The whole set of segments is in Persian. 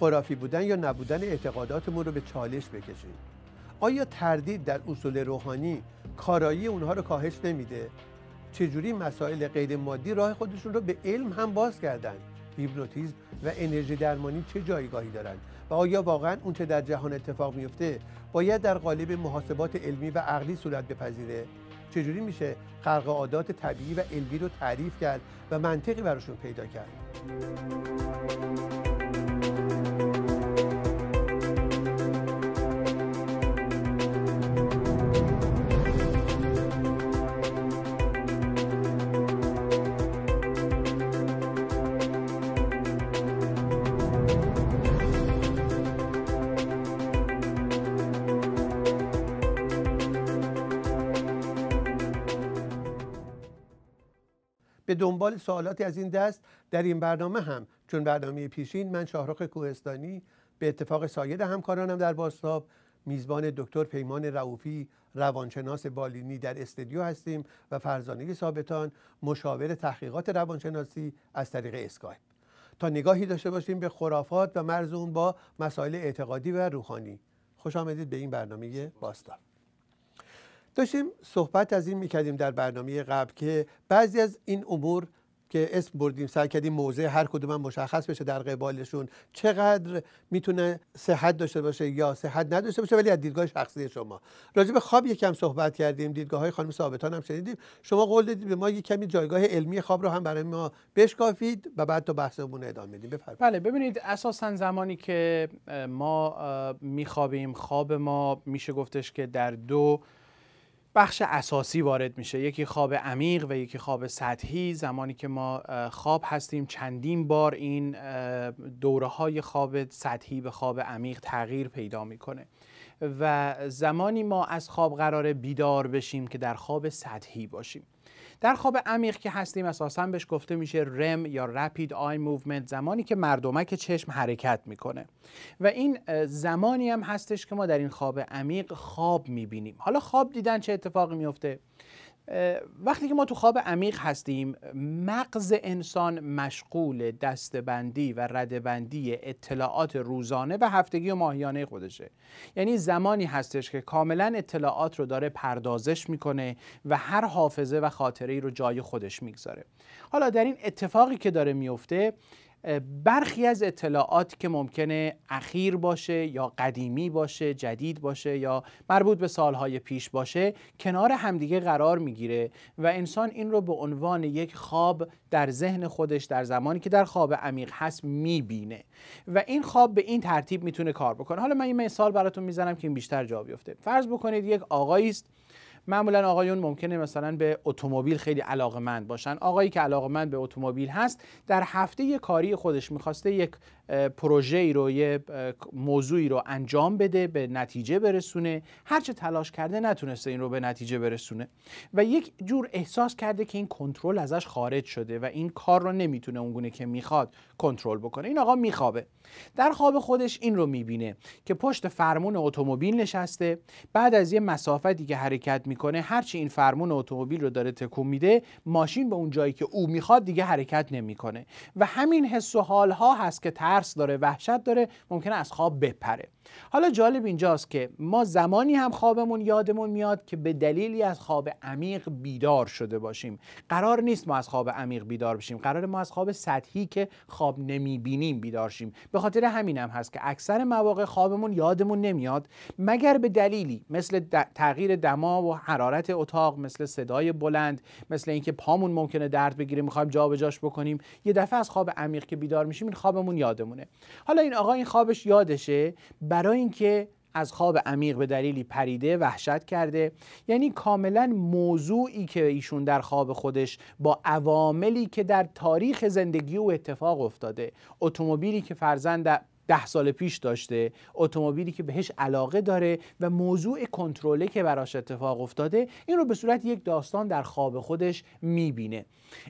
خرافی بودن یا نبودن اعتقاداتمون رو به چالش بکشیم آیا تردید در اصول روحانی کارایی اونها رو کاهش نمیده چجوری مسائل غیر مادی راه خودشون رو به علم هم باز کردن هیپنوتیزم و انرژی درمانی چه جایگاهی دارند و آیا واقعا اونچه در جهان اتفاق میفته باید در قالب محاسبات علمی و عقلی صورت بپذیره چجوری میشه خلق عادات طبیعی و علمی رو تعریف کرد و منطقی براشون پیدا کرد به دنبال سوالاتی از این دست در این برنامه هم چون برنامه پیشین من شاهرخ کوهستانی به اتفاق سایر همکارانم در باستاب میزبان دکتر پیمان رعوفی روانشناس بالینی در استودیو هستیم و فرزانه ثابتان مشاور تحقیقات روانشناسی از طریق اسکایپ تا نگاهی داشته باشیم به خرافات و مرز اون با مسائل اعتقادی و روحانی خوش آمدید به این برنامه باستاب داشتیم صحبت از این میکردیم در برنامه قبل که بعضی از این امور که اسم بردیم سعی کردیم موضع هر کدوم مشخص بشه در قبالشون چقدر میتونه صحت داشته باشه یا صحت نداشته باشه ولی از دیدگاه شخصی شما راجع به خواب یکم صحبت کردیم دیدگاه های خانم ثابتان هم شنیدیم شما قول دادید به ما یک کمی جایگاه علمی خواب رو هم برای ما بشکافید و بعد تو بحثمون ادامه بدیم بفرمایید بله ببینید اساسا زمانی که ما میخوابیم خواب ما میشه گفتش که در دو بخش اساسی وارد میشه یکی خواب عمیق و یکی خواب سطحی زمانی که ما خواب هستیم چندین بار این دوره های خواب سطحی به خواب عمیق تغییر پیدا میکنه و زمانی ما از خواب قرار بیدار بشیم که در خواب سطحی باشیم در خواب عمیق که هستیم اساسا بهش گفته میشه رم یا رپید آی موومنت زمانی که مردمک چشم حرکت میکنه و این زمانی هم هستش که ما در این خواب عمیق خواب میبینیم حالا خواب دیدن چه اتفاقی میفته وقتی که ما تو خواب عمیق هستیم مغز انسان مشغول دستبندی و ردبندی اطلاعات روزانه و هفتگی و ماهیانه خودشه یعنی زمانی هستش که کاملا اطلاعات رو داره پردازش میکنه و هر حافظه و خاطره ای رو جای خودش میگذاره حالا در این اتفاقی که داره میفته برخی از اطلاعات که ممکنه اخیر باشه یا قدیمی باشه جدید باشه یا مربوط به سالهای پیش باشه کنار همدیگه قرار میگیره و انسان این رو به عنوان یک خواب در ذهن خودش در زمانی که در خواب عمیق هست میبینه و این خواب به این ترتیب میتونه کار بکنه حالا من این مثال براتون میزنم که این بیشتر جا بیفته فرض بکنید یک آقایی است معمولا آقایون ممکنه مثلا به اتومبیل خیلی علاقمند باشن آقایی که علاقمند به اتومبیل هست در هفته کاری خودش میخواسته یک پروژه ای رو یه موضوعی رو انجام بده به نتیجه برسونه هرچه تلاش کرده نتونسته این رو به نتیجه برسونه و یک جور احساس کرده که این کنترل ازش خارج شده و این کار رو نمیتونه اونگونه که میخواد کنترل بکنه این آقا میخوابه در خواب خودش این رو میبینه که پشت فرمون اتومبیل نشسته بعد از یه مسافتی که حرکت میکنه هرچی این فرمون اتومبیل رو داره تکون میده ماشین به اون جایی که او میخواد دیگه حرکت نمیکنه و همین حس و حال ها هست که ترس داره وحشت داره ممکنه از خواب بپره حالا جالب اینجاست که ما زمانی هم خوابمون یادمون میاد که به دلیلی از خواب عمیق بیدار شده باشیم قرار نیست ما از خواب عمیق بیدار بشیم قرار ما از خواب سطحی که خواب نمیبینیم بیدار شیم به خاطر همین هم هست که اکثر مواقع خوابمون یادمون نمیاد مگر به دلیلی مثل تغییر دما و حرارت اتاق مثل صدای بلند مثل اینکه پامون ممکنه درد بگیره میخوایم جابجاش بکنیم یه دفعه از خواب عمیق که بیدار میشیم این خوابمون یادمونه حالا این آقا این خوابش یادشه برای اینکه از خواب عمیق به دلیلی پریده وحشت کرده یعنی کاملا موضوعی که ایشون در خواب خودش با عواملی که در تاریخ زندگی او اتفاق افتاده اتومبیلی که فرزند ده سال پیش داشته اتومبیلی که بهش علاقه داره و موضوع کنترله که براش اتفاق افتاده این رو به صورت یک داستان در خواب خودش میبینه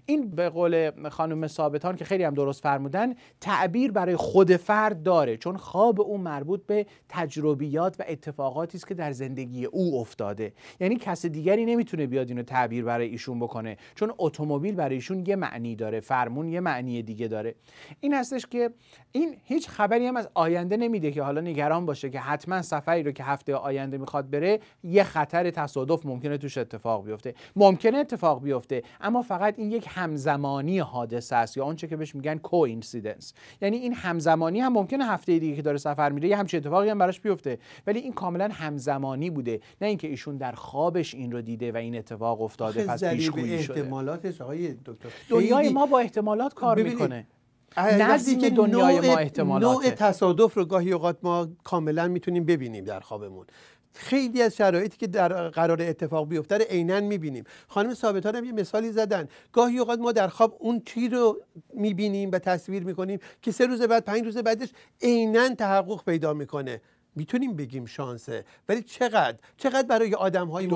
این به قول خانم ثابتان که خیلی هم درست فرمودن تعبیر برای خود فرد داره چون خواب او مربوط به تجربیات و اتفاقاتی است که در زندگی او افتاده یعنی کس دیگری نمیتونه بیاد اینو تعبیر برای ایشون بکنه چون اتومبیل برای ایشون یه معنی داره فرمون یه معنی دیگه داره این هستش که این هیچ خبری خبری هم از آینده نمیده که حالا نگران باشه که حتما سفری رو که هفته آینده میخواد بره یه خطر تصادف ممکنه توش اتفاق بیفته ممکنه اتفاق بیفته اما فقط این یک همزمانی حادثه است یا آنچه که بهش میگن کوینسیدنس یعنی این همزمانی هم ممکنه هفته دیگه که داره سفر میره یه همچین اتفاقی هم براش بیفته ولی این کاملا همزمانی بوده نه اینکه ایشون در خوابش این رو دیده و این اتفاق افتاده پس پیش شده دکتر دنیای ما با احتمالات کار میکنه یعنی نزدیک دنیای ما احتمالاته نوع تصادف رو گاهی اوقات ما کاملا میتونیم ببینیم در خوابمون خیلی از شرایطی که در قرار اتفاق بیفته رو عینا میبینیم خانم ثابتان هم یه مثالی زدن گاهی اوقات ما در خواب اون چی رو میبینیم و تصویر میکنیم که سه روز بعد پنج روز بعدش عینا تحقق پیدا میکنه میتونیم بگیم شانسه ولی چقدر چقدر برای آدم های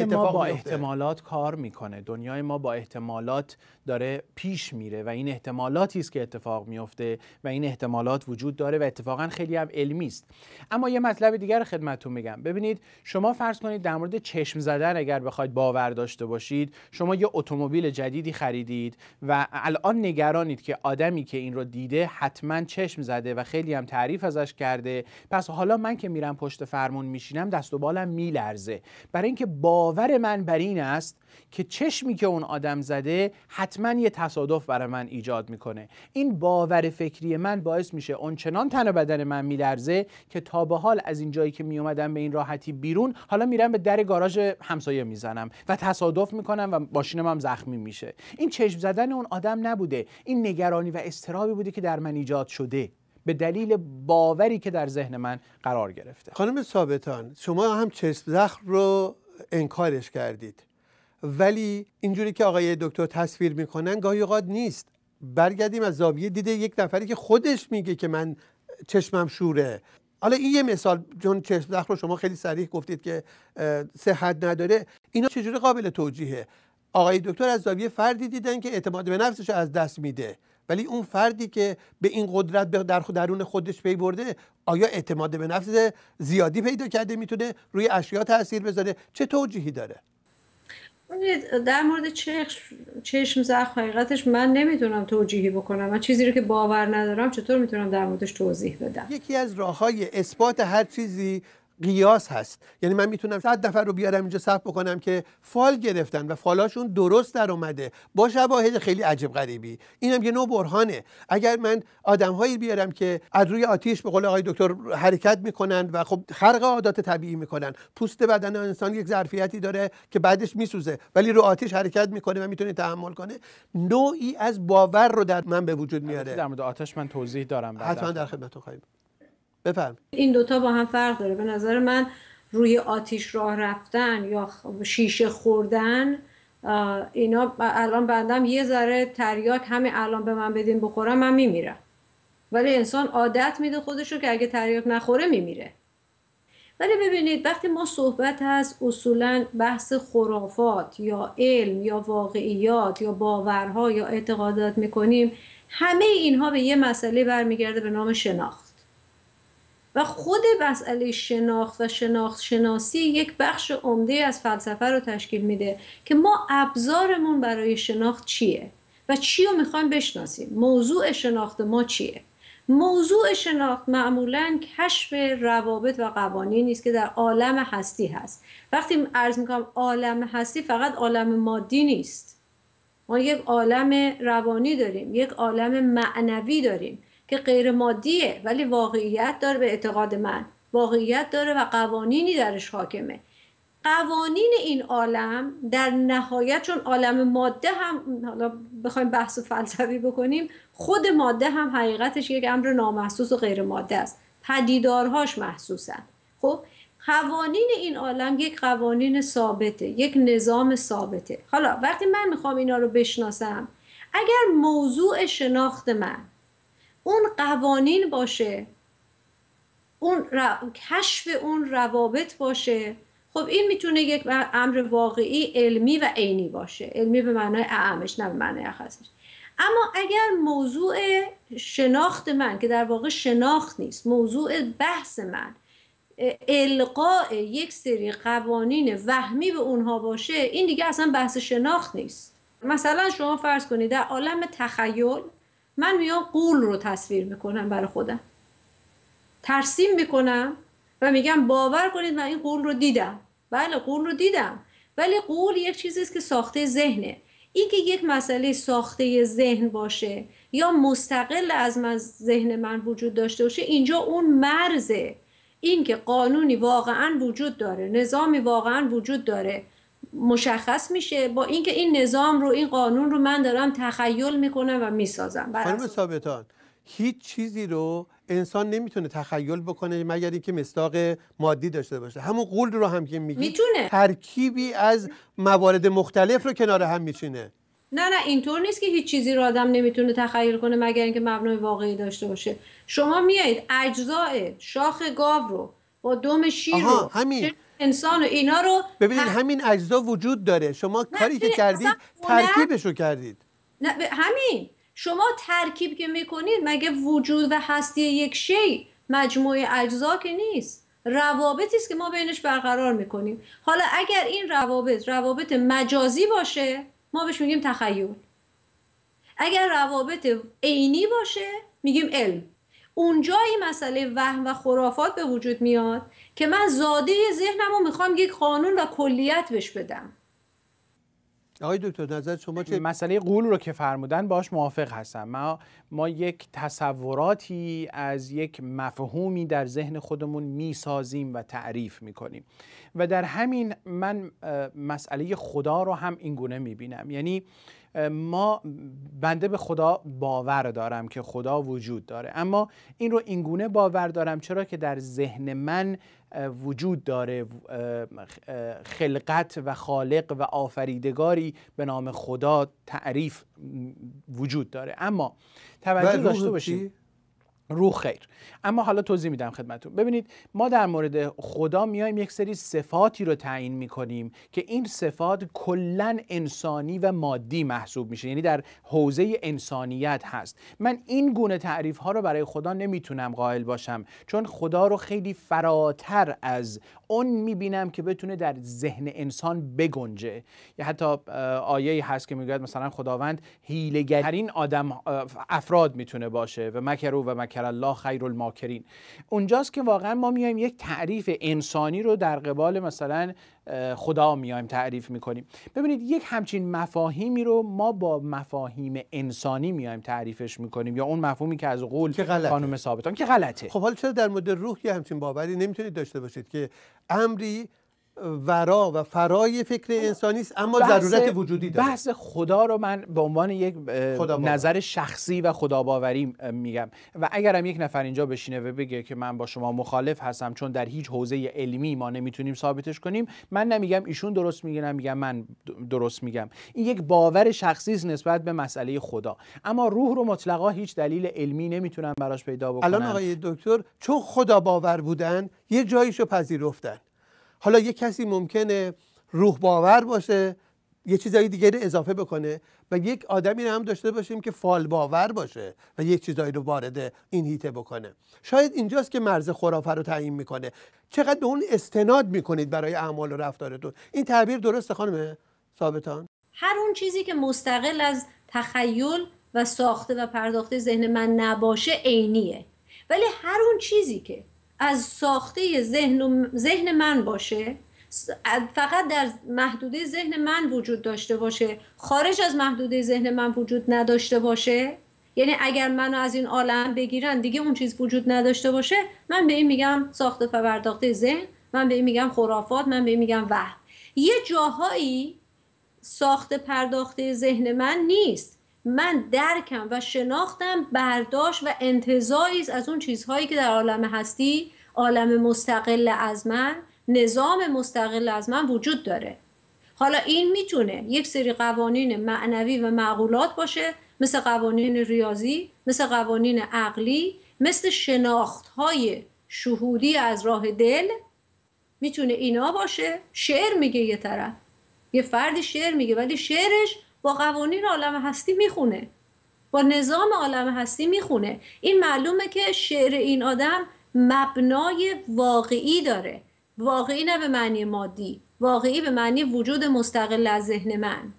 اتفاق ما با احتمالات کار میکنه دنیای ما با احتمالات داره پیش میره و این احتمالاتی است که اتفاق میفته و این احتمالات وجود داره و اتفاقا خیلی هم علمی است اما یه مطلب دیگر خدمتتون میگم ببینید شما فرض کنید در مورد چشم زدن اگر بخواید باور داشته باشید شما یه اتومبیل جدیدی خریدید و الان نگرانید که آدمی که این رو دیده حتما چشم زده و خیلی هم تعریف ازش کرده پس حالا من که میرم پشت فرمون میشینم دست و بالم میلرزه برای اینکه باور من بر این است که چشمی که اون آدم زده حتما یه تصادف برای من ایجاد میکنه این باور فکری من باعث میشه اون چنان تن و بدن من میلرزه که تا به حال از این جایی که میومدم به این راحتی بیرون حالا میرم به در گاراژ همسایه میزنم و تصادف میکنم و ماشینم هم زخمی میشه این چشم زدن اون آدم نبوده این نگرانی و استرابی بوده که در من ایجاد شده به دلیل باوری که در ذهن من قرار گرفته خانم ثابتان شما هم چشم زخم رو انکارش کردید ولی اینجوری که آقای دکتر تصویر میکنن گاهی اوقات نیست برگردیم از زاویه دیده یک نفری که خودش میگه که من چشمم شوره حالا این یه مثال چون چشم زخم رو شما خیلی صریح گفتید که صحت نداره اینا چجوری قابل توجیهه آقای دکتر از زاویه فردی دیدن که اعتماد به نفسش از دست میده ولی اون فردی که به این قدرت در درون خودش پی برده آیا اعتماد به نفس زیادی پیدا کرده میتونه روی اشیا تاثیر بذاره چه توجیهی داره آره، در مورد چشم, چشم زخم حقیقتش من نمیتونم توجیهی بکنم من چیزی رو که باور ندارم چطور میتونم در موردش توضیح بدم یکی از راه های اثبات هر چیزی قیاس هست یعنی من میتونم صد نفر رو بیارم اینجا صف بکنم که فال گرفتن و فالاشون درست در اومده با شواهد خیلی عجب غریبی اینم یه نوع برهانه اگر من آدمهایی بیارم که از روی آتیش به قول آقای دکتر حرکت میکنن و خب خرق عادات طبیعی میکنن پوست بدن انسان یک ظرفیتی داره که بعدش میسوزه ولی رو آتیش حرکت میکنه و میتونه تحمل کنه نوعی از باور رو در من به وجود میاره در آتش من توضیح دارم حتما در خدمتتون خواهیم این دوتا با هم فرق داره به نظر من روی آتیش راه رفتن یا شیشه خوردن اینا الان بندم یه ذره تریاک همه الان به من بدین بخورم من میمیرم ولی انسان عادت میده خودشو که اگه تریاک نخوره میمیره ولی ببینید وقتی ما صحبت از اصولا بحث خرافات یا علم یا واقعیات یا باورها یا اعتقادات میکنیم همه اینها به یه مسئله برمیگرده به نام شناخت و خود مسئله شناخت و شناخت شناسی یک بخش عمده از فلسفه رو تشکیل میده که ما ابزارمون برای شناخت چیه و چی رو میخوایم بشناسیم موضوع شناخت ما چیه موضوع شناخت معمولا کشف روابط و قوانینی نیست که در عالم هستی هست وقتی ارز میکنم عالم هستی فقط عالم مادی نیست ما یک عالم روانی داریم یک عالم معنوی داریم که غیر مادیه ولی واقعیت داره به اعتقاد من واقعیت داره و قوانینی درش حاکمه قوانین این عالم در نهایت چون عالم ماده هم حالا بخوایم بحث و فلسفی بکنیم خود ماده هم حقیقتش یک امر نامحسوس و غیر ماده است پدیدارهاش محسوسن خب قوانین این عالم یک قوانین ثابته یک نظام ثابته حالا وقتی من میخوام اینا رو بشناسم اگر موضوع شناخت من اون قوانین باشه اون کشف اون روابط باشه خب این میتونه یک امر واقعی علمی و عینی باشه علمی به معنای اعمش نه به معنای خاصش. اما اگر موضوع شناخت من که در واقع شناخت نیست موضوع بحث من القاء یک سری قوانین وهمی به اونها باشه این دیگه اصلا بحث شناخت نیست مثلا شما فرض کنید در عالم تخیل من میام قول رو تصویر میکنم برای خودم ترسیم میکنم و میگم باور کنید من این قول رو دیدم بله قول رو دیدم ولی قول یک چیزی است که ساخته ذهنه اینکه یک مسئله ساخته ذهن باشه یا مستقل از من ذهن من وجود داشته باشه اینجا اون مرزه اینکه قانونی واقعا وجود داره نظامی واقعا وجود داره مشخص میشه با اینکه این نظام رو این قانون رو من دارم تخیل میکنم و میسازم خانم ثابتان هیچ چیزی رو انسان نمیتونه تخیل بکنه مگر اینکه مصداق مادی داشته باشه همون قول رو هم که میگی میتونه ترکیبی از موارد مختلف رو کنار هم میچینه نه نه اینطور نیست که هیچ چیزی رو آدم نمیتونه تخیل کنه مگر اینکه مبنای واقعی داشته باشه شما میایید اجزاء شاخ گاو رو با دم شیر رو همین انسان و اینا رو ببینید همین اجزا وجود داره شما کاری که کردید ترکیبش رو کردید نه همین شما ترکیب که میکنید مگه وجود و هستی یک شی مجموعه اجزا که نیست روابطی است که ما بینش برقرار میکنیم حالا اگر این روابط روابط مجازی باشه ما بهش میگیم تخیل اگر روابط عینی باشه میگیم علم اونجایی مسئله وهم و خرافات به وجود میاد که من زاده ذهنم رو میخوام یک قانون و کلیت بهش بدم آقای دکتر نظر شما چه مسئله قول رو که فرمودن باش موافق هستم ما ما یک تصوراتی از یک مفهومی در ذهن خودمون میسازیم و تعریف میکنیم و در همین من مسئله خدا رو هم اینگونه میبینم یعنی ما بنده به خدا باور دارم که خدا وجود داره اما این رو اینگونه باور دارم چرا که در ذهن من وجود داره خلقت و خالق و آفریدگاری به نام خدا تعریف وجود داره اما توجه داشته باشید رو خیر اما حالا توضیح میدم خدمتتون ببینید ما در مورد خدا میایم یک سری صفاتی رو تعیین میکنیم که این صفات کلا انسانی و مادی محسوب میشه یعنی در حوزه انسانیت هست من این گونه تعریف ها رو برای خدا نمیتونم قائل باشم چون خدا رو خیلی فراتر از اون میبینم که بتونه در ذهن انسان بگنجه یا حتی آیه هست که میگوید مثلا خداوند هیلگرین آدم افراد میتونه باشه و مکرو و مکر الله خیر الماکرین اونجاست که واقعا ما میایم یک تعریف انسانی رو در قبال مثلا خدا میایم تعریف میکنیم ببینید یک همچین مفاهیمی رو ما با مفاهیم انسانی میایم تعریفش میکنیم یا اون مفهومی که از قول خانم ثابتان که غلطه خب حالا چرا در مورد روح یه همچین باوری نمیتونید داشته باشید که امری ورا و فرای فکر انسانی است اما ضرورت وجودی داره بحث خدا رو من به عنوان یک نظر شخصی و خداباوری میگم و اگرم یک نفر اینجا بشینه و بگه که من با شما مخالف هستم چون در هیچ حوزه علمی ما نمیتونیم ثابتش کنیم من نمیگم ایشون درست میگن میگم من درست میگم این یک باور شخصی است نسبت به مسئله خدا اما روح رو مطلقا هیچ دلیل علمی نمیتونم براش پیدا بکنم الان آقای دکتر چون خدا باور بودن یه جاییشو پذیرفتن حالا یه کسی ممکنه روح باور باشه یه چیزای دیگری اضافه بکنه و یک آدمی رو هم داشته باشیم که فال باور باشه و یک چیزایی رو وارد این هیته بکنه شاید اینجاست که مرز خرافه رو تعیین میکنه چقدر به اون استناد میکنید برای اعمال و رفتارتون این تعبیر درسته خانم ثابتان هر اون چیزی که مستقل از تخیل و ساخته و پرداخته ذهن من نباشه عینیه ولی هر اون چیزی که از ساخته ذهن, ذهن من باشه فقط در محدوده ذهن من وجود داشته باشه خارج از محدوده ذهن من وجود نداشته باشه یعنی اگر منو از این عالم بگیرن دیگه اون چیز وجود نداشته باشه من به این میگم ساخته و پرداخته ذهن من به این میگم خرافات من به این میگم وهم یه جاهایی ساخته پرداخته ذهن من نیست من درکم و شناختم برداشت و انتظاری از اون چیزهایی که در عالم هستی عالم مستقل از من نظام مستقل از من وجود داره حالا این میتونه یک سری قوانین معنوی و معقولات باشه مثل قوانین ریاضی مثل قوانین عقلی مثل شناخت های شهودی از راه دل میتونه اینا باشه شعر میگه یه طرف یه فردی شعر میگه ولی شعرش با قوانین عالم هستی میخونه با نظام عالم هستی میخونه این معلومه که شعر این آدم مبنای واقعی داره واقعی نه به معنی مادی واقعی به معنی وجود مستقل از ذهن من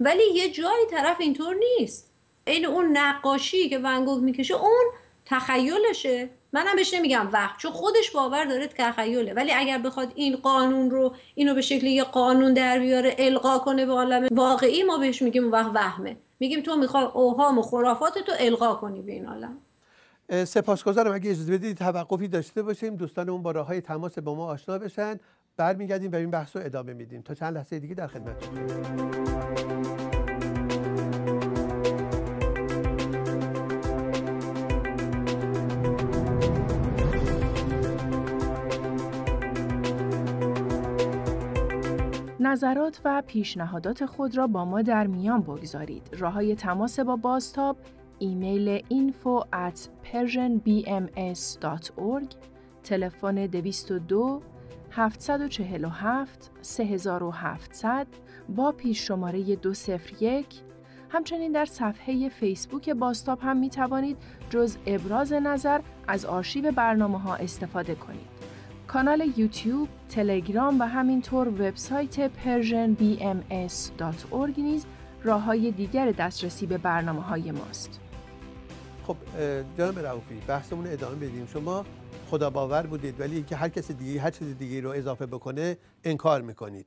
ولی یه جایی طرف اینطور نیست این اون نقاشی که ونگوگ میکشه اون تخیلشه منم بهش نمیگم وقت چون خودش باور داره تخیله ولی اگر بخواد این قانون رو اینو به شکل یه قانون در بیاره القا کنه به عالم واقعی ما بهش میگیم وقت وهمه میگیم تو میخوای اوهام و خرافات تو القا کنی به این عالم سپاسگزارم اگه اجازه بدید توقفی داشته باشیم دوستانمون با راه های تماس با ما آشنا بشن برمیگردیم و این بحث رو ادامه میدیم تا چند لحظه دیگه در خدمتتون نظرات و پیشنهادات خود را با ما در میان بگذارید. راه های تماس با بازتاب ایمیل info at persianbms.org تلفن 202 747 3700 با پیش شماره 201 همچنین در صفحه فیسبوک باستاب هم می توانید جز ابراز نظر از آرشیو برنامه ها استفاده کنید. کانال یوتیوب، تلگرام و همینطور وبسایت پرژن نیز راه های دیگر دسترسی به برنامه های ماست. خب جناب رعوفی بحثمون ادامه بدیم شما خدا باور بودید ولی اینکه هر کس دیگه هر چیز دیگه رو اضافه بکنه انکار میکنید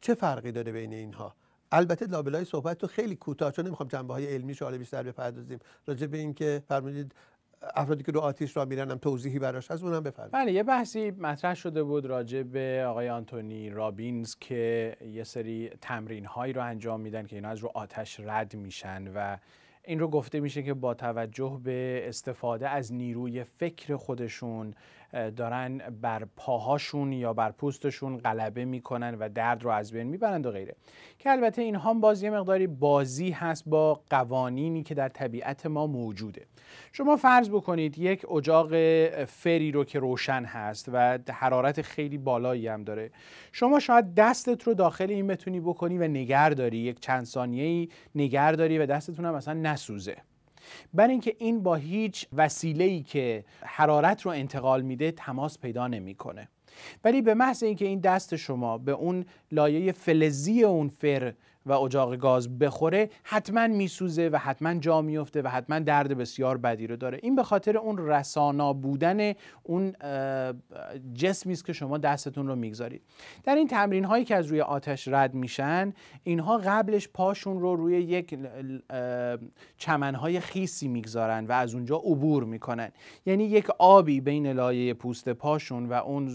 چه فرقی داره بین اینها البته لابلای صحبت تو خیلی کوتاه چون نمیخوام جنبه های علمی شو بیشتر بپردازیم راجع به اینکه فرمودید افرادی که رو آتیش را میرن هم توضیحی براش از اونم بفرمایید بله یه بحثی مطرح شده بود راجع به آقای آنتونی رابینز که یه سری تمرین هایی رو انجام میدن که اینا از رو آتش رد میشن و این رو گفته میشه که با توجه به استفاده از نیروی فکر خودشون دارن بر پاهاشون یا بر پوستشون غلبه میکنن و درد رو از بین میبرند و غیره که البته این هم باز یه مقداری بازی هست با قوانینی که در طبیعت ما موجوده شما فرض بکنید یک اجاق فری رو که روشن هست و حرارت خیلی بالایی هم داره شما شاید دستت رو داخل این بتونی بکنی و نگر داری یک چند ثانیه‌ای نگر داری و دستتون هم اصلا نسوزه بر اینکه این با هیچ وسیله ای که حرارت رو انتقال میده تماس پیدا نمیکنه ولی به محض اینکه این دست شما به اون لایه فلزی اون فر و اجاق گاز بخوره حتما میسوزه و حتما جا میفته و حتما درد بسیار بدی رو داره این به خاطر اون رسانا بودن اون جسمی است که شما دستتون رو میگذارید در این تمرین هایی که از روی آتش رد میشن اینها قبلش پاشون رو روی یک چمنهای خیسی میگذارن و از اونجا عبور میکنن یعنی یک آبی بین لایه پوست پاشون و اون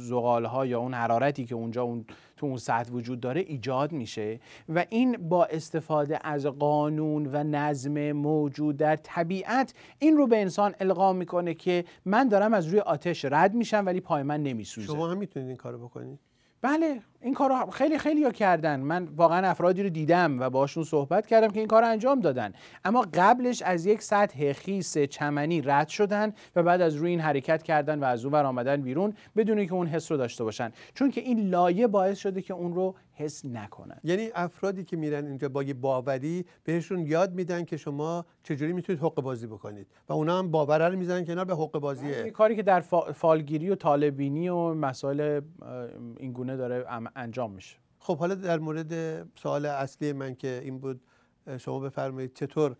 ها یا اون حرارتی که اونجا اون تو اون سطح وجود داره ایجاد میشه و این با استفاده از قانون و نظم موجود در طبیعت این رو به انسان القا میکنه که من دارم از روی آتش رد میشم ولی پای من نمیسوزه شما هم میتونید این کارو بکنید بله این کارو خیلی خیلی ها کردن من واقعا افرادی رو دیدم و باشون صحبت کردم که این کار رو انجام دادن اما قبلش از یک سطح خیس چمنی رد شدن و بعد از روی این حرکت کردن و از اون آمدن بیرون بدونی که اون حس رو داشته باشن چون که این لایه باعث شده که اون رو حس نکنن یعنی افرادی که میرن اینجا با یه باوری بهشون یاد میدن که شما چجوری میتونید حق بازی بکنید و اونا هم باور رو میزنن کنار به حق بازیه کاری که در فالگیری و طالبینی و مسائل اینگونه داره عمل انجام میشه خب حالا در مورد سوال اصلی من که این بود شما بفرمایید چطور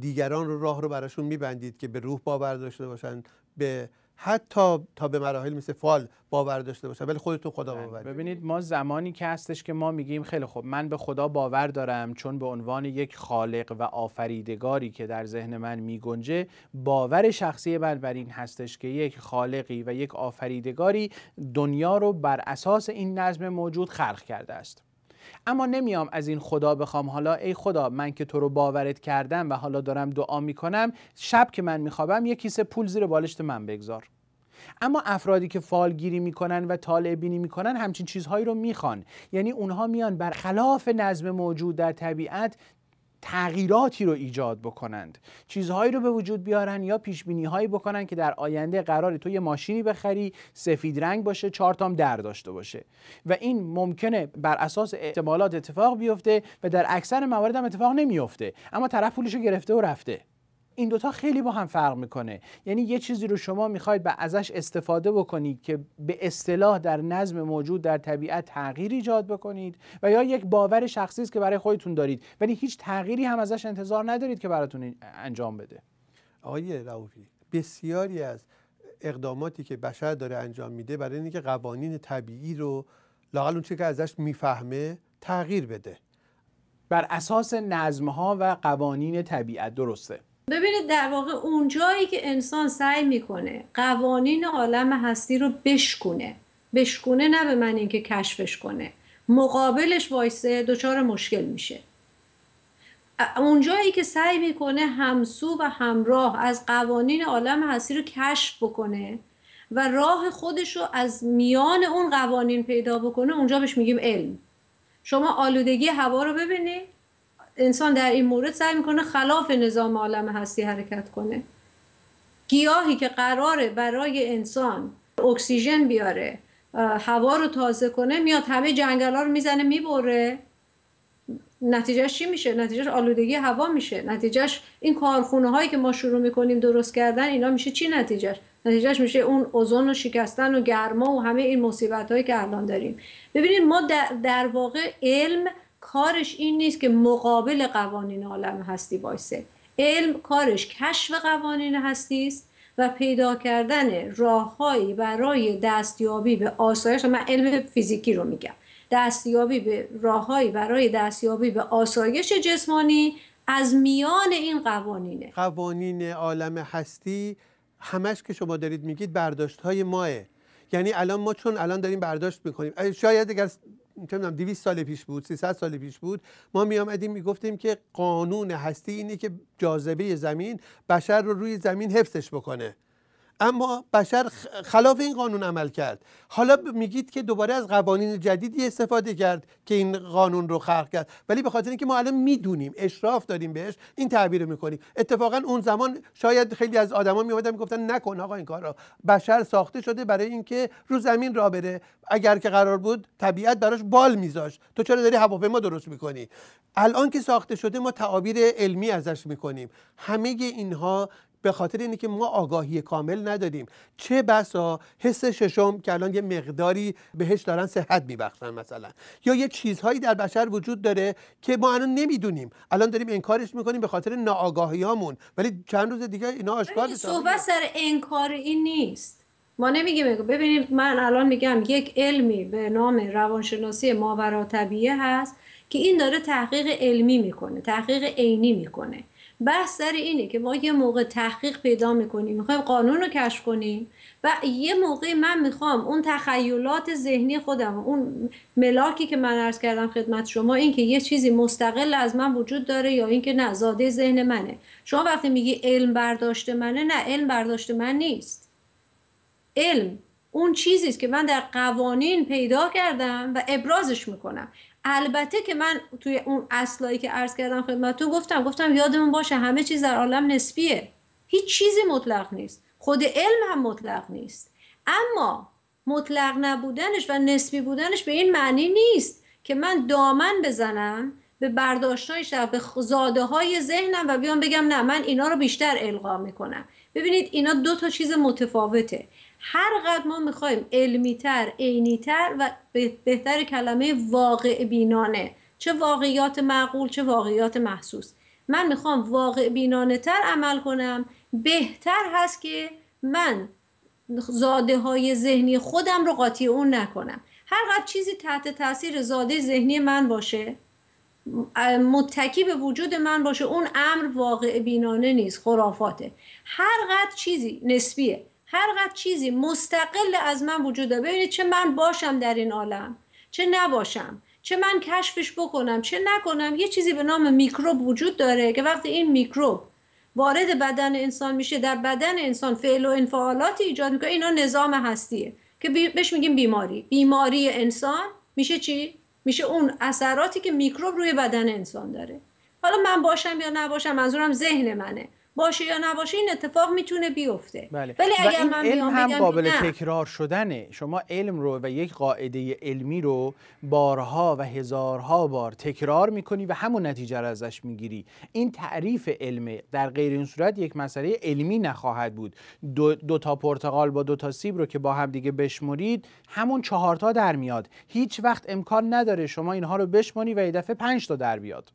دیگران رو راه رو براشون میبندید که به روح باور داشته باشن به حتی تا به مراحل مثل فال باور داشته باشن ولی خودتون خدا باور ببینید ما زمانی که هستش که ما میگیم خیلی خوب من به خدا باور دارم چون به عنوان یک خالق و آفریدگاری که در ذهن من میگنجه باور شخصی من بر این هستش که یک خالقی و یک آفریدگاری دنیا رو بر اساس این نظم موجود خلق کرده است اما نمیام از این خدا بخوام حالا ای خدا من که تو رو باورت کردم و حالا دارم دعا میکنم شب که من میخوابم یه کیسه پول زیر بالشت من بگذار اما افرادی که فالگیری میکنن و طالبینی بینی میکنن همچین چیزهایی رو میخوان یعنی اونها میان برخلاف نظم موجود در طبیعت تغییراتی رو ایجاد بکنند چیزهایی رو به وجود بیارن یا پیش بینی هایی بکنن که در آینده قراری تو یه ماشینی بخری سفید رنگ باشه چهار تام در داشته باشه و این ممکنه بر اساس احتمالات اتفاق بیفته و در اکثر موارد هم اتفاق نمیفته اما طرف پولش گرفته و رفته این دوتا خیلی با هم فرق میکنه یعنی یه چیزی رو شما میخواید به ازش استفاده بکنید که به اصطلاح در نظم موجود در طبیعت تغییر ایجاد بکنید و یا یک باور شخصی است که برای خودتون دارید ولی هیچ تغییری هم ازش انتظار ندارید که براتون انجام بده آقای راوی بسیاری از اقداماتی که بشر داره انجام میده برای اینکه قوانین طبیعی رو لاقل اون که ازش میفهمه تغییر بده بر اساس ها و قوانین طبیعت درسته ببینید در واقع اونجایی که انسان سعی میکنه قوانین عالم هستی رو بشکونه بشکونه نه به من اینکه کشفش کنه مقابلش وایسه دچار مشکل میشه اونجایی که سعی میکنه همسو و همراه از قوانین عالم هستی رو کشف بکنه و راه خودش رو از میان اون قوانین پیدا بکنه اونجا بهش میگیم علم شما آلودگی هوا رو ببینید انسان در این مورد سعی میکنه خلاف نظام عالم هستی حرکت کنه گیاهی که قراره برای انسان اکسیژن بیاره هوا رو تازه کنه میاد همه جنگل ها رو میزنه میبره نتیجهش چی میشه نتیجهش آلودگی هوا میشه نتیجهش این کارخونه هایی که ما شروع میکنیم درست کردن اینا میشه چی نتیجهش نتیجه میشه اون اوزون و شکستن و گرما و همه این مصیبت هایی که الان داریم ببینید ما در واقع علم کارش این نیست که مقابل قوانین عالم هستی وایسه علم کارش کشف قوانین هستی است و پیدا کردن راههایی برای دستیابی به آسایش من علم فیزیکی رو میگم دستیابی به راههایی برای دستیابی به آسایش جسمانی از میان این قوانینه قوانین عالم هستی همش که شما دارید میگید برداشت های ماه یعنی الان ما چون الان داریم برداشت میکنیم شاید اگر چه میدونم 200 سال پیش بود 300 سال پیش بود ما می آمدیم می گفتیم که قانون هستی اینه که جاذبه زمین بشر رو روی زمین حفظش بکنه اما بشر خلاف این قانون عمل کرد حالا میگید که دوباره از قوانین جدیدی استفاده کرد که این قانون رو خلق کرد ولی به خاطر اینکه ما الان میدونیم اشراف داریم بهش این تعبیر رو میکنیم اتفاقا اون زمان شاید خیلی از آدما میومدن میگفتن نکن آقا این کارا بشر ساخته شده برای اینکه رو زمین را بره اگر که قرار بود طبیعت براش بال میذاشت تو چرا داری هواپیما درست میکنی الان که ساخته شده ما تعابیر علمی ازش میکنیم همه اینها به خاطر اینه که ما آگاهی کامل نداریم چه بسا حس ششم که الان یه مقداری بهش دارن صحت میبخشن مثلا یا یه چیزهایی در بشر وجود داره که ما الان نمیدونیم الان داریم انکارش میکنیم به خاطر ناآگاهیامون ولی چند روز دیگه اینا آشکار میشه صحبت سر انکار این نیست ما نمیگیم ببینیم من الان میگم یک علمی به نام روانشناسی ماورا طبیعه هست که این داره تحقیق علمی میکنه تحقیق عینی میکنه بحث سر اینه که ما یه موقع تحقیق پیدا میکنیم میخوایم قانون رو کشف کنیم و یه موقع من میخوام اون تخیلات ذهنی خودم اون ملاکی که من عرض کردم خدمت شما این که یه چیزی مستقل از من وجود داره یا اینکه نه زاده ذهن منه شما وقتی میگی علم برداشت منه نه علم برداشت من نیست علم اون چیزیست که من در قوانین پیدا کردم و ابرازش میکنم البته که من توی اون اصلایی که عرض کردم خدمتتون گفتم گفتم یادمون باشه همه چیز در عالم نسبیه هیچ چیزی مطلق نیست خود علم هم مطلق نیست اما مطلق نبودنش و نسبی بودنش به این معنی نیست که من دامن بزنم به برداشتهای شب به زاده های ذهنم و بیام بگم نه من اینا رو بیشتر القا میکنم ببینید اینا دو تا چیز متفاوته هر قد ما میخوایم علمیتر عینیتر و بهتر کلمه واقع بینانه چه واقعیات معقول چه واقعیات محسوس من میخوام واقع بینانه تر عمل کنم بهتر هست که من زاده های ذهنی خودم رو قاطی اون نکنم هر قد چیزی تحت تاثیر زاده ذهنی من باشه متکی به وجود من باشه اون امر واقع بینانه نیست خرافاته هر قد چیزی نسبیه هر قد چیزی مستقل از من وجود داره ببینید چه من باشم در این عالم چه نباشم چه من کشفش بکنم چه نکنم یه چیزی به نام میکروب وجود داره که وقتی این میکروب وارد بدن انسان میشه در بدن انسان فعل و انفعالات ایجاد میکنه اینا نظام هستیه که بهش میگیم بیماری بیماری انسان میشه چی میشه اون اثراتی که میکروب روی بدن انسان داره حالا من باشم یا نباشم منظورم ذهن منه باشه یا نباشه این اتفاق میتونه بیفته بله. ولی اگر این علم هم قابل تکرار شدنه شما علم رو و یک قاعده علمی رو بارها و هزارها بار تکرار میکنی و همون نتیجه رو ازش میگیری این تعریف علم در غیر این صورت یک مسئله علمی نخواهد بود دو, تا پرتقال با دو تا سیب رو که با هم دیگه بشمرید همون چهارتا در میاد هیچ وقت امکان نداره شما اینها رو بشمونی و یه دفعه پنج تا در بیاد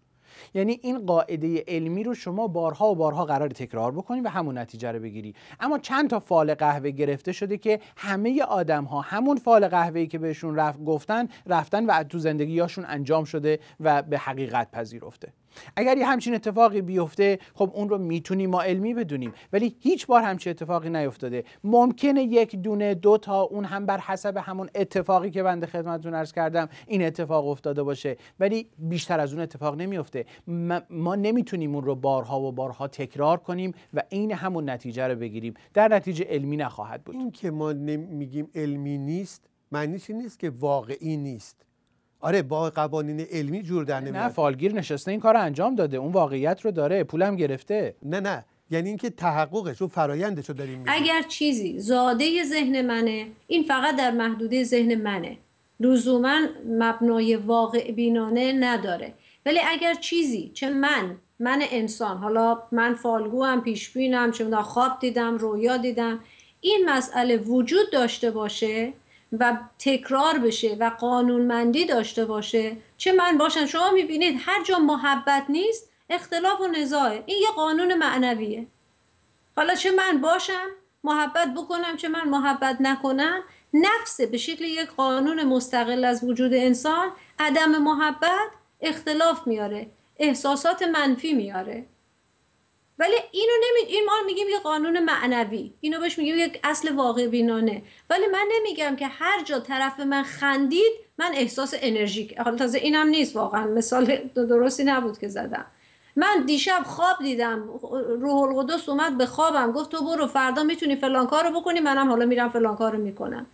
یعنی این قاعده علمی رو شما بارها و بارها قرار تکرار بکنی و همون نتیجه رو بگیری اما چند تا فال قهوه گرفته شده که همه آدم ها همون فال قهوه که بهشون رفت گفتن رفتن و تو زندگیاشون انجام شده و به حقیقت پذیرفته اگر یه همچین اتفاقی بیفته خب اون رو میتونیم ما علمی بدونیم ولی هیچ بار همچین اتفاقی نیفتاده ممکنه یک دونه دو تا اون هم بر حسب همون اتفاقی که بنده خدمتتون عرض کردم این اتفاق افتاده باشه ولی بیشتر از اون اتفاق نمیفته ما نمیتونیم اون رو بارها و بارها تکرار کنیم و این همون نتیجه رو بگیریم در نتیجه علمی نخواهد بود این که ما میگیم علمی نیست معنیش نیست که واقعی نیست آره با قوانین علمی جور در نمیاد نه فالگیر نشسته این کار انجام داده اون واقعیت رو داره پولم گرفته نه نه یعنی اینکه تحققش و فرایندش رو داریم اگر چیزی زاده ذهن منه این فقط در محدوده ذهن منه لزوما مبنای واقع بینانه نداره ولی اگر چیزی چه من من انسان حالا من فالگو هم پیش بینم چه خواب دیدم رویا دیدم این مسئله وجود داشته باشه و تکرار بشه و قانونمندی داشته باشه چه من باشم شما میبینید هر جا محبت نیست اختلاف و نزاعه این یه قانون معنویه حالا چه من باشم محبت بکنم چه من محبت نکنم نفس به شکل یک قانون مستقل از وجود انسان عدم محبت اختلاف میاره احساسات منفی میاره ولی اینو نمی این ما میگیم یه قانون معنوی اینو بهش میگیم یک اصل واقع بینانه ولی من نمیگم که هر جا طرف من خندید من احساس انرژی حالا تازه اینم نیست واقعا مثال درستی نبود که زدم من دیشب خواب دیدم روح القدس اومد به خوابم گفت تو برو فردا میتونی فلان کارو بکنی منم حالا میرم فلان کارو میکنم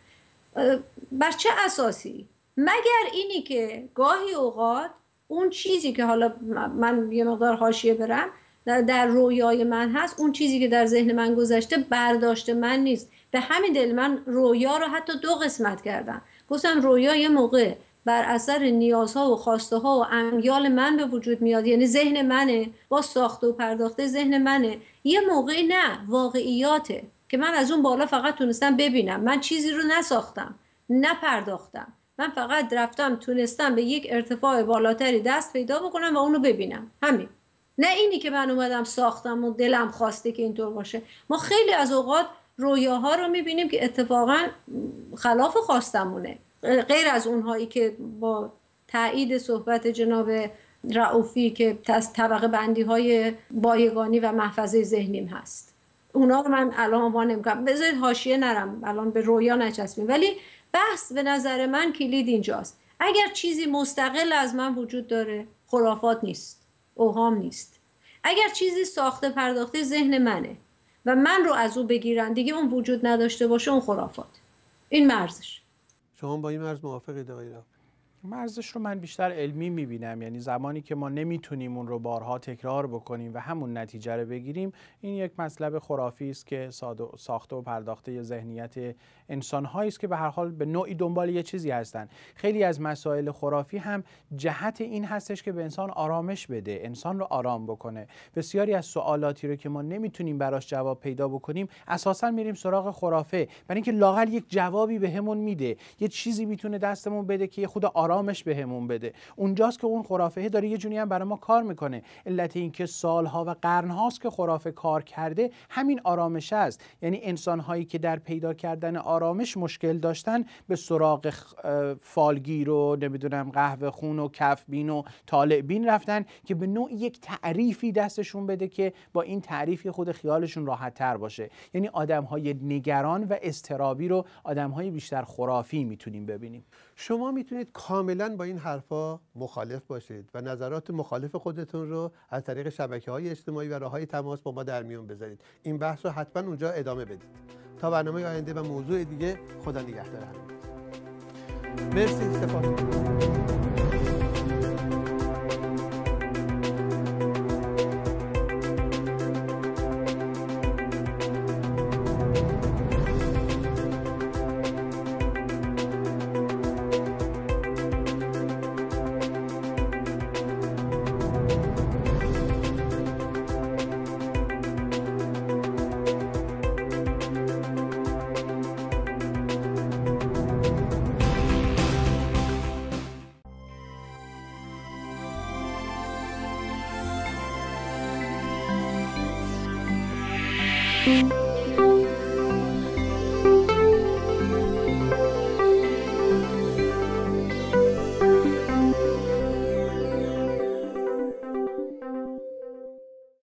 بر چه اساسی مگر اینی که گاهی اوقات اون چیزی که حالا من یه مقدار حاشیه برم در رویای من هست اون چیزی که در ذهن من گذشته برداشت من نیست به همین دل من رویا رو حتی دو قسمت کردم گفتم رویا یه موقع بر اثر نیازها و خواسته ها و امیال من به وجود میاد یعنی ذهن منه با ساخته و پرداخته ذهن منه یه موقعی نه واقعیاته که من از اون بالا فقط تونستم ببینم من چیزی رو نساختم نپرداختم من فقط رفتم تونستم به یک ارتفاع بالاتری دست پیدا بکنم و اونو ببینم همین نه اینی که من اومدم ساختم و دلم خواسته که اینطور باشه ما خیلی از اوقات ها رو میبینیم که اتفاقا خلاف خواستمونه غیر از اونهایی که با تایید صحبت جناب رعوفی که طبقه بندی های بایگانی و محفظه ذهنیم هست اونا رو من الان با نمیکنم بذارید هاشیه نرم الان به رویا نچسبیم ولی بحث به نظر من کلید اینجاست اگر چیزی مستقل از من وجود داره خرافات نیست اوهام نیست اگر چیزی ساخته پرداخته ذهن منه و من رو از او بگیرن دیگه اون وجود نداشته باشه اون خرافات این مرزش شما با این مرز موافقید آقای مرزش رو من بیشتر علمی میبینم یعنی زمانی که ما نمیتونیم اون رو بارها تکرار بکنیم و همون نتیجه رو بگیریم این یک مطلب خرافی است که ساخته و پرداخته ذهنیت هایی است که به هر حال به نوعی دنبال یه چیزی هستند. خیلی از مسائل خرافی هم جهت این هستش که به انسان آرامش بده انسان رو آرام بکنه بسیاری از سوالاتی رو که ما نمیتونیم براش جواب پیدا بکنیم اساسا میریم سراغ خرافه برای اینکه لاقل یک جوابی بهمون به میده یه چیزی میتونه دستمون بده که خود آرامش بهمون به بده اونجاست که اون خرافه داره یه جونی هم برای ما کار میکنه علت اینکه سالها و قرنهاست که خرافه کار کرده همین آرامش است یعنی هایی که در پیدا کردن آرامش مشکل داشتن به سراغ فالگیر و نمیدونم قهوه خون و بین و بین رفتن که به نوع یک تعریفی دستشون بده که با این تعریفی خود خیالشون راحت تر باشه یعنی آدم های نگران و استرابی رو آدم های بیشتر خرافی میتونیم ببینیم شما میتونید کاملا با این حرفا مخالف باشید و نظرات مخالف خودتون رو از طریق شبکه های اجتماعی و راه های تماس با ما در میون بذارید این بحث رو حتما اونجا ادامه بدید تا برنامه آینده و موضوع دیگه خدا نگهدار همه مرسی سپاس